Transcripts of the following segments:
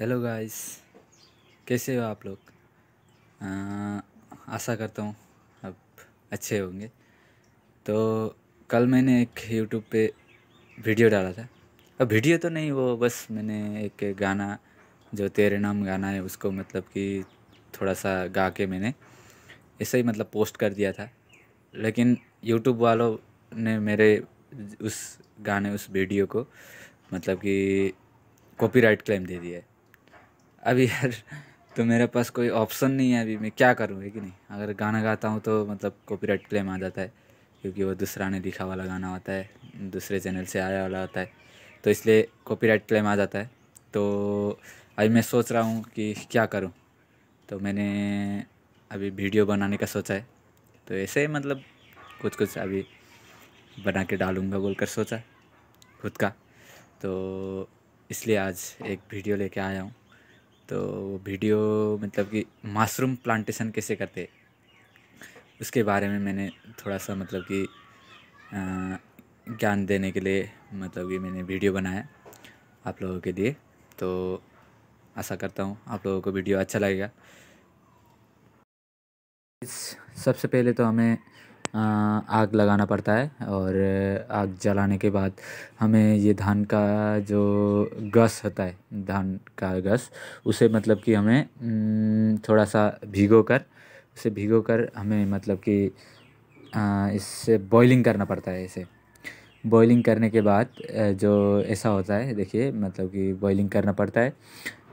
hello guys कैसे हो आप लोग आशा करता हूँ आप अच्छे होंगे तो कल मैंने एक यूट्यूब पे वीडियो डाला था अब वीडियो तो नहीं वो बस मैंने एक गाना जो तेरे नाम गाना है उसको मतलब कि थोड़ा सा गा के मैंने ऐसे ही मतलब पोस्ट कर दिया था लेकिन यूट्यूब वालों ने मेरे उस गाने उस वीडियो को मतलब कि कॉपीराइट क्लेम दे दिया है अभी यार तो मेरे पास कोई ऑप्शन नहीं है अभी मैं क्या करूँ है कि नहीं अगर गाना गाता हूँ तो मतलब कॉपीराइट क्लेम आ जाता है क्योंकि वो दूसरा ने लिखा वाला गाना होता है दूसरे चैनल से आया वाला होता है तो इसलिए कॉपीराइट क्लेम आ जाता है तो अभी मैं सोच रहा हूँ कि क्या करूँ तो मैंने अभी वीडियो बनाने का सोचा है तो ऐसे ही मतलब कुछ कुछ अभी बना के डालूँगा बोलकर सोचा खुद का तो इसलिए आज एक वीडियो लेके आया हूँ तो वीडियो मतलब कि मशरूम प्लांटेशन कैसे करते उसके बारे में मैंने थोड़ा सा मतलब कि ज्ञान देने के लिए मतलब कि मैंने वीडियो बनाया आप लोगों के लिए तो आशा करता हूँ आप लोगों को वीडियो अच्छा लगेगा सबसे पहले तो हमें आग लगाना पड़ता है और आग जलाने के बाद हमें ये धान का जो गस होता है धान का गस उसे मतलब कि हमें थोड़ा सा भिगो कर उसे भिगो कर हमें मतलब कि इससे बॉइलिंग करना पड़ता है इसे बॉइलिंग करने के बाद जो ऐसा होता है देखिए मतलब कि बॉइलिंग करना पड़ता है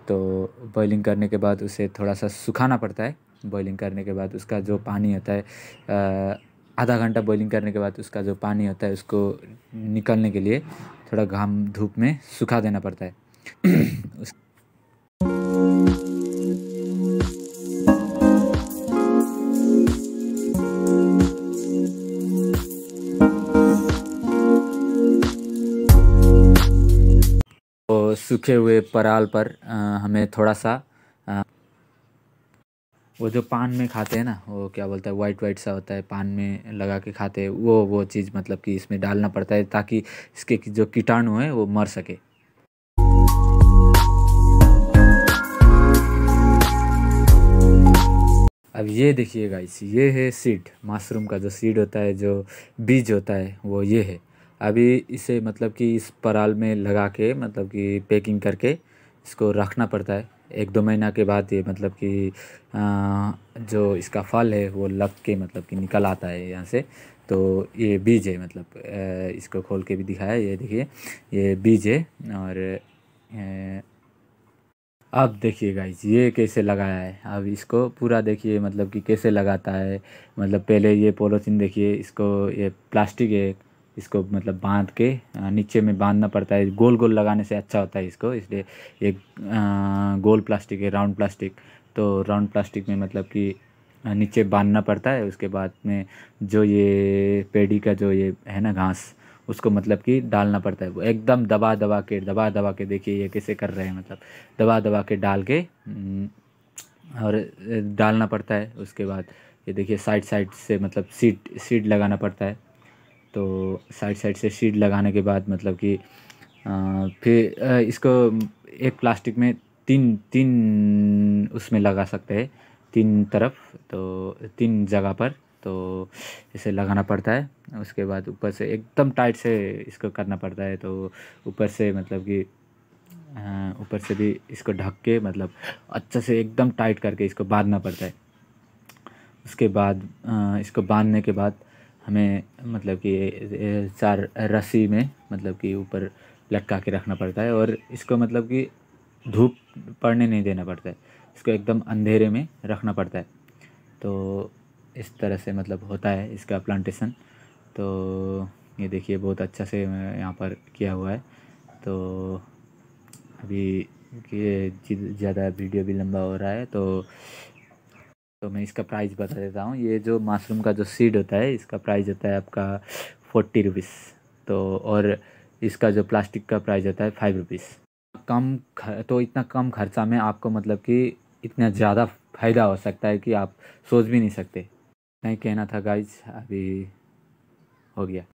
तो बॉइलिंग करने के बाद उसे थोड़ा सा सुखाना पड़ता है बॉइलिंग करने के बाद उसका जो पानी होता है आधा घंटा बॉइलिंग करने के बाद उसका जो पानी होता है उसको निकलने के लिए थोड़ा घाम धूप में सुखा देना पड़ता है उस सूखे हुए पराल पर आ, हमें थोड़ा सा वो जो पान में खाते हैं ना वो क्या बोलता है वाइट वाइट सा होता है पान में लगा के खाते हैं वो वो चीज़ मतलब कि इसमें डालना पड़ता है ताकि इसके जो कीटाणु हैं वो मर सके अब ये देखिए गाइस ये है सीड मशरूम का जो सीड होता है जो बीज होता है वो ये है अभी इसे मतलब कि इस पराल में लगा के मतलब कि पैकिंग करके इसको रखना पड़ता है एक दो महीना के बाद ये मतलब कि जो इसका फल है वो लग के मतलब कि निकल आता है यहाँ से तो ये बीज है मतलब इसको खोल के भी दिखाया ये देखिए ये बीज है और अब देखिए गाइज ये कैसे लगाया है अब इसको पूरा देखिए मतलब कि कैसे लगाता है मतलब पहले ये पोलोथीन देखिए इसको ये प्लास्टिक है इसको मतलब बांध के नीचे में बांधना पड़ता है गोल गोल लगाने से अच्छा होता है इसको इसलिए एक गोल प्लास्टिक है राउंड प्लास्टिक तो राउंड प्लास्टिक में मतलब कि नीचे बांधना पड़ता है उसके बाद में जो ये पेड़ी का जो ये है ना घास उसको मतलब कि डालना पड़ता है वो एकदम दबा दबा के दबा दबा के देखिए ये कैसे कर रहे हैं मतलब दबा दबा के डाल के और डालना पड़ता है उसके बाद ये देखिए साइड साइड से मतलब सीड सीड लगाना पड़ता है तो साइड साइड से सीड लगाने के बाद मतलब कि फिर इसको एक प्लास्टिक में तीन तीन उसमें लगा सकते हैं तीन तरफ तो तीन जगह पर तो इसे लगाना पड़ता है उसके बाद ऊपर से एकदम टाइट से इसको करना पड़ता है तो ऊपर से मतलब कि ऊपर से भी इसको ढक के मतलब अच्छे से एकदम टाइट करके इसको बांधना पड़ता है उसके बाद इसको बांधने के बाद हमें मतलब कि चार रस्सी में मतलब कि ऊपर लटका के रखना पड़ता है और इसको मतलब कि धूप पड़ने नहीं देना पड़ता है इसको एकदम अंधेरे में रखना पड़ता है तो इस तरह से मतलब होता है इसका प्लांटेशन तो ये देखिए बहुत अच्छा से यहाँ पर किया हुआ है तो अभी ज़्यादा वीडियो भी लंबा हो रहा है तो तो मैं इसका प्राइस बता देता हूँ ये जो मशरूम का जो सीड होता है इसका प्राइस होता है आपका फोर्टी रुपीज़ तो और इसका जो प्लास्टिक का प्राइस होता है फाइव रुपीज़ कम तो इतना कम खर्चा में आपको मतलब कि इतना ज़्यादा फ़ायदा हो सकता है कि आप सोच भी नहीं सकते नहीं कहना था गाइज अभी हो गया